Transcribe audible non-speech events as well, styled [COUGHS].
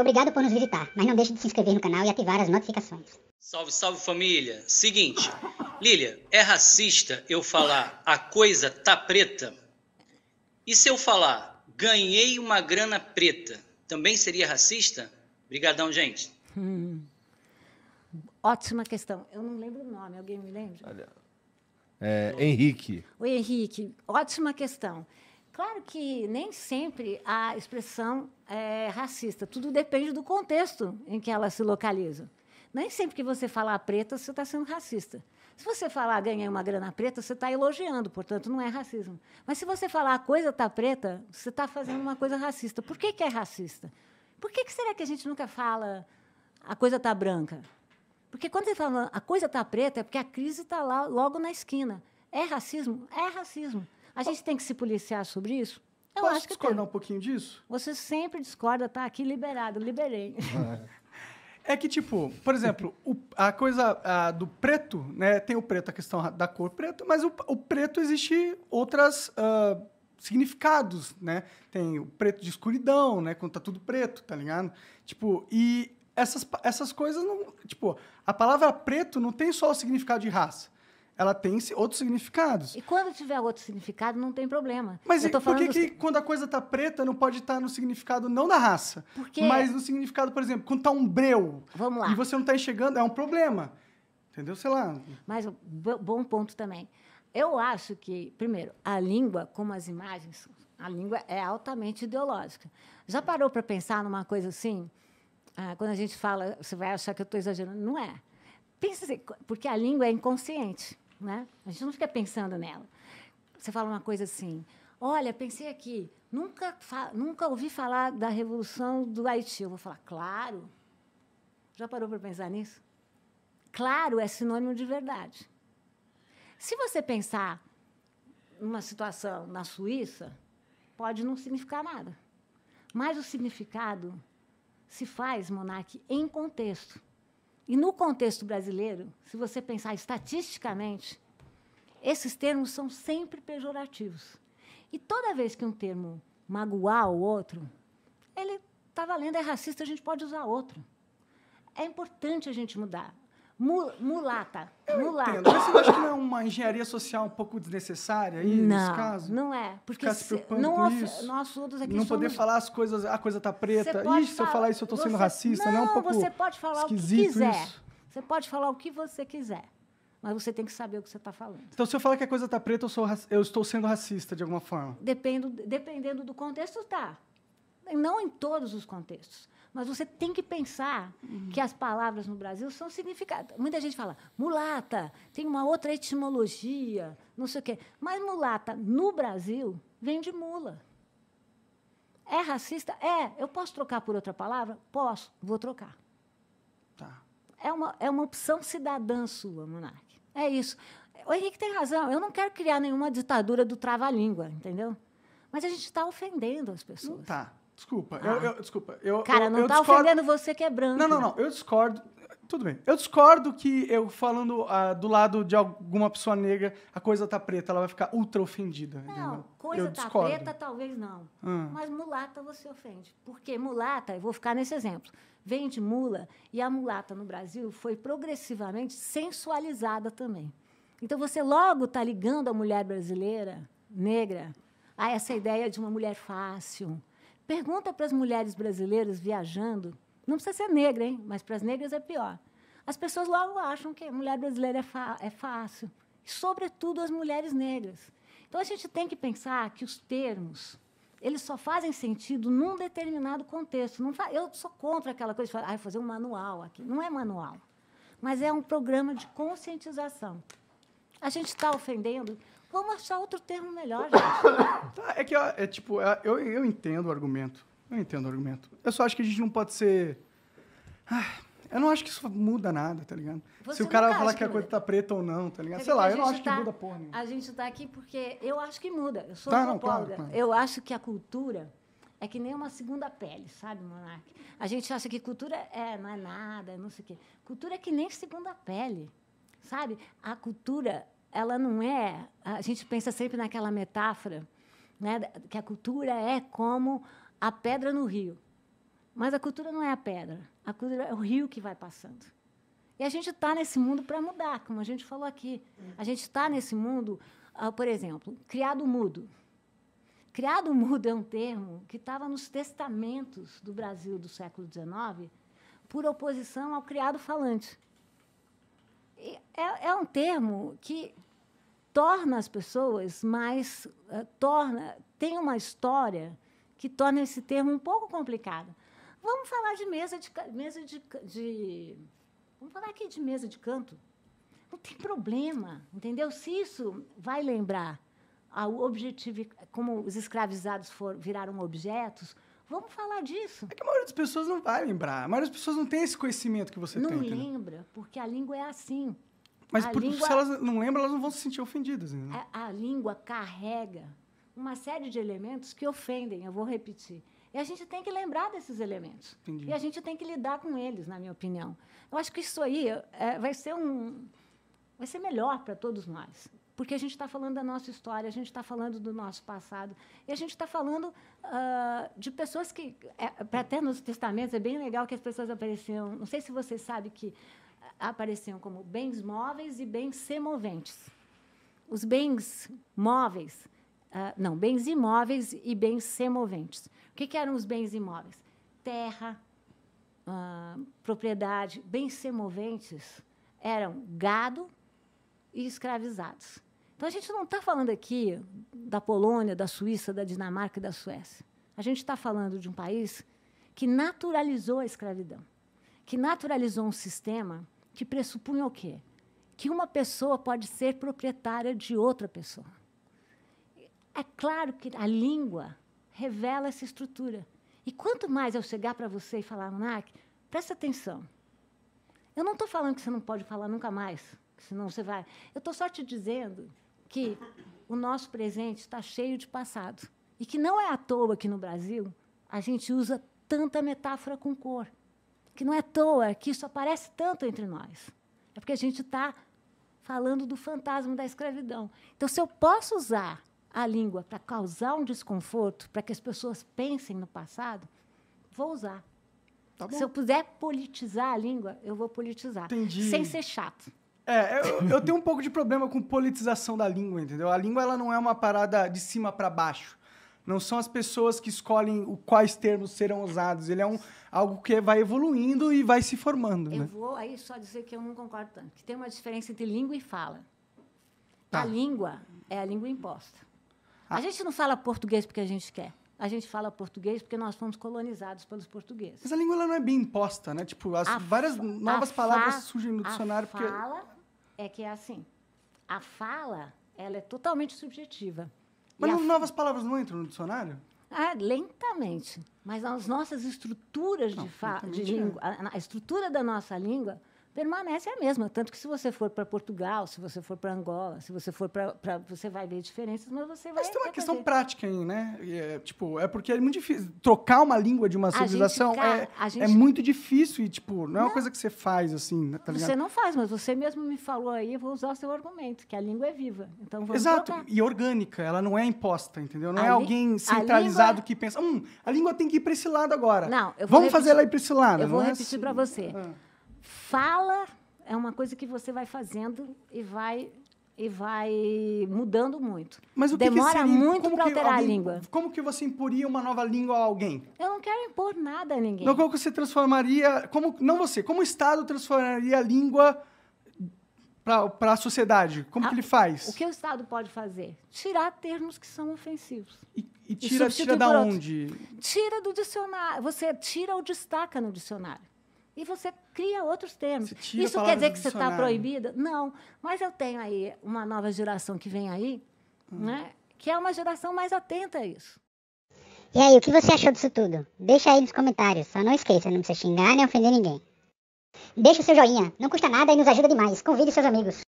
Obrigado por nos visitar, mas não deixe de se inscrever no canal e ativar as notificações. Salve, salve família! Seguinte, Lilia, é racista eu falar a coisa tá preta? E se eu falar ganhei uma grana preta, também seria racista? Obrigadão, gente. Hum. Ótima questão. Eu não lembro o nome, alguém me lembra? Olha. É, Henrique. Oi, Henrique. Ótima questão. Claro que nem sempre a expressão é racista. Tudo depende do contexto em que ela se localiza. Nem sempre que você falar preta, você está sendo racista. Se você falar ganhei uma grana preta, você está elogiando, portanto, não é racismo. Mas se você falar a coisa está preta, você está fazendo uma coisa racista. Por que, que é racista? Por que, que será que a gente nunca fala a coisa está branca? Porque quando você fala a coisa está preta, é porque a crise está lá logo na esquina. É racismo? É racismo. A gente tem que se policiar sobre isso? Eu Posso acho que discordar tem. um pouquinho disso? Você sempre discorda, tá aqui liberado, liberei. É. é que, tipo, por exemplo, o, a coisa a, do preto, né? Tem o preto, a questão da cor preta, mas o, o preto existe outras uh, significados, né? Tem o preto de escuridão, né? Quando tá tudo preto, tá ligado? Tipo, e essas, essas coisas não. Tipo, a palavra preto não tem só o significado de raça ela tem outros significados. E quando tiver outro significado, não tem problema. Mas e, por que, que do... Assim. quando a coisa tá preta, não pode estar tá no significado não da raça? Porque... Mas no significado, por exemplo, quando tá um breu Vamos lá. e você não tá enxergando, é um problema. Entendeu? Sei lá. Mas bom ponto também. Eu acho que, primeiro, a língua, como as imagens, a língua é altamente ideológica. Já parou para pensar numa coisa assim? Ah, quando a gente fala, você vai achar que eu estou exagerando. Não é. Pensa assim, porque a língua é inconsciente. Né? A gente não fica pensando nela. Você fala uma coisa assim: olha, pensei aqui, nunca, nunca ouvi falar da revolução do Haiti. Eu vou falar, claro. Já parou para pensar nisso? Claro é sinônimo de verdade. Se você pensar numa situação na Suíça, pode não significar nada. Mas o significado se faz, Monarque, em contexto. E no contexto brasileiro, se você pensar estatisticamente, esses termos são sempre pejorativos. E toda vez que um termo magoar o outro, ele está valendo, é racista, a gente pode usar outro. É importante a gente mudar mulata. Eu mulata. Entendo. você acha que não é uma engenharia social um pouco desnecessária aí, não, nesse caso? Não, é. Porque se, não isso, nós todos aqui Não somos... poder falar as coisas, ah, a coisa tá preta. Ih, se eu falar isso, eu tô você... sendo racista. Não, né? não é um pouco você pode falar o que quiser. Isso? Você pode falar o que você quiser. Mas você tem que saber o que você está falando. Então, se eu falar que a coisa está preta, eu, sou, eu estou sendo racista de alguma forma? Dependo, dependendo do contexto, tá não em todos os contextos. Mas você tem que pensar uhum. que as palavras no Brasil são significadas. Muita gente fala mulata, tem uma outra etimologia, não sei o quê. Mas mulata no Brasil vem de mula. É racista? É. Eu posso trocar por outra palavra? Posso. Vou trocar. Tá. É uma, é uma opção cidadã sua, Monarque. É isso. O Henrique tem razão. Eu não quero criar nenhuma ditadura do trava-língua, entendeu? Mas a gente está ofendendo as pessoas. Não está. Desculpa, ah. eu, eu, desculpa. Eu, Cara, eu, não eu tá discordo... ofendendo você que é branco. Não, não, não. Eu discordo. Tudo bem. Eu discordo que eu falando ah, do lado de alguma pessoa negra, a coisa tá preta, ela vai ficar ultra ofendida. Não, entendeu? coisa eu tá discordo. preta talvez não. Hum. Mas mulata você ofende. Porque mulata, eu vou ficar nesse exemplo, vem de mula e a mulata no Brasil foi progressivamente sensualizada também. Então você logo tá ligando a mulher brasileira negra a essa ideia de uma mulher fácil, Pergunta para as mulheres brasileiras viajando, não precisa ser negra, hein? mas para as negras é pior. As pessoas logo acham que a mulher brasileira é, é fácil, sobretudo as mulheres negras. Então a gente tem que pensar que os termos eles só fazem sentido num determinado contexto. Não eu sou contra aquela coisa de falar, ah, fazer um manual aqui. Não é manual, mas é um programa de conscientização. A gente está ofendendo Vamos achar outro termo melhor, tá, gente. [COUGHS] É que, é tipo, é, eu, eu entendo o argumento. Eu entendo o argumento. Eu só acho que a gente não pode ser... Ah, eu não acho que isso muda nada, tá ligado? Você Se o cara falar que, a coisa tá preta ou não, tá ligado? É Sei lá, eu não acho tá, que muda porra nenhuma. A gente tá aqui porque eu acho que muda. Eu sou tá, não, claro, claro. Eu acho que a cultura é que nem uma segunda pele, sabe, Monark? A gente acha que cultura é, não é nada, não sei o quê. Cultura é que nem segunda pele, sabe? A cultura ela não é. A gente pensa sempre naquela metáfora, né, que a cultura é como a pedra no rio. Mas a cultura não é a pedra, a cultura é o rio que vai passando. E a gente está nesse mundo para mudar, como a gente falou aqui. A gente está nesse mundo, ah, por exemplo, criado mudo. Criado mudo é um termo que estava nos testamentos do Brasil do século XIX por oposição ao criado falante. É, é um termo que torna as pessoas mais. Uh, torna, tem uma história que torna esse termo um pouco complicado. Vamos falar de mesa de. Mesa de, de vamos falar aqui de mesa de canto. Não tem problema, entendeu? Se isso vai lembrar a objetivo, como os escravizados foram, viraram objetos, Vamos falar disso. É que a maioria das pessoas não vai lembrar. A maioria das pessoas não tem esse conhecimento que você não tem. Não lembra, porque a língua é assim. Mas por, língua, se elas não lembram, elas não vão se sentir ofendidas. Né? A, a língua carrega uma série de elementos que ofendem, eu vou repetir. E a gente tem que lembrar desses elementos. Entendi. E a gente tem que lidar com eles, na minha opinião. Eu acho que isso aí é, vai ser um vai ser melhor para todos nós porque a gente está falando da nossa história, a gente está falando do nosso passado, e a gente está falando uh, de pessoas que, é, até nos testamentos, é bem legal que as pessoas apareciam, não sei se você sabe que ah, apareciam como bens móveis e bens semoventes. Os bens móveis, uh, não, bens imóveis e bens semoventes. O que, que eram os bens imóveis? Terra, uh, propriedade, bens semoventes eram gado e escravizados. Então, a gente não está falando aqui da Polônia, da Suíça, da Dinamarca e da Suécia. A gente está falando de um país que naturalizou a escravidão, que naturalizou um sistema que pressupunha o quê? Que uma pessoa pode ser proprietária de outra pessoa. É claro que a língua revela essa estrutura. E quanto mais eu chegar para você e falar, Mac, presta atenção. Eu não estou falando que você não pode falar nunca mais, senão você vai. Eu estou só te dizendo que o nosso presente está cheio de passado. E que não é à toa que no Brasil a gente usa tanta metáfora com cor. Que não é à toa que isso aparece tanto entre nós. É porque a gente está falando do fantasma da escravidão. Então, se eu posso usar a língua para causar um desconforto, para que as pessoas pensem no passado, vou usar. Tá se eu puder politizar a língua, eu vou politizar. Entendi. Sem ser chato. É, eu, eu tenho um pouco de problema com politização da língua, entendeu? A língua ela não é uma parada de cima para baixo. Não são as pessoas que escolhem o, quais termos serão usados. Ele é um, algo que vai evoluindo e vai se formando. Eu né? vou aí só dizer que eu não concordo tanto. Que tem uma diferença entre língua e fala. Tá. A língua é a língua imposta. Ah. A gente não fala português porque a gente quer. A gente fala português porque nós fomos colonizados pelos portugueses. Mas a língua ela não é bem imposta, né? Tipo, várias novas palavras surgem no dicionário. A fala porque é que é assim, a fala, ela é totalmente subjetiva. Mas não, novas palavras não entram no dicionário? Ah, lentamente. Mas as nossas estruturas não, de, fa- de língua, é. a, a estrutura da nossa língua permanece a mesma. Tanto que se você for para Portugal, se você for para Angola, se você for para. Você vai ver diferenças, mas você vai. Mas tem uma questão fazer. prática aí, né? É, tipo, é porque é muito difícil. Trocar uma língua de uma civilização gente, cara, é, é, gente... é muito difícil e, tipo, não, não, é uma coisa que você faz assim, tá ligado? Você não faz, mas você mesmo me falou aí, eu vou usar o seu argumento, que a língua é viva. Então vamos Exato, trocar. e orgânica, ela não é imposta, entendeu? Não é a é alguém centralizado língua... que pensa, hum, a língua tem que ir para esse lado agora. Não, eu vou Vamos repetir, fazer ela ir para esse lado. Eu vou é repetir é para assim. você. Ah fala é uma coisa que você vai fazendo e vai e vai mudando muito. Mas o que Demora que seria, muito para alterar alguém, a língua. Como que você imporia uma nova língua a alguém? Eu não quero impor nada a ninguém. Não, como você transformaria... Como, não você, como o Estado transformaria a língua para a sociedade? Como a, que ah, ele faz? O que o Estado pode fazer? Tirar termos que são ofensivos. E, e tira, e tira da onde? Tira do dicionário. Você tira ou destaca no dicionário. E você cria outros termos. Isso quer dizer que você está proibida? Não. Mas eu tenho aí uma nova geração que vem aí, hum. né? que é uma geração mais atenta a isso. E aí, o que você achou disso tudo? Deixa aí nos comentários. Só não esqueça, não precisa xingar nem ofender ninguém. Deixa o seu joinha, não custa nada e nos ajuda demais. Convide seus amigos.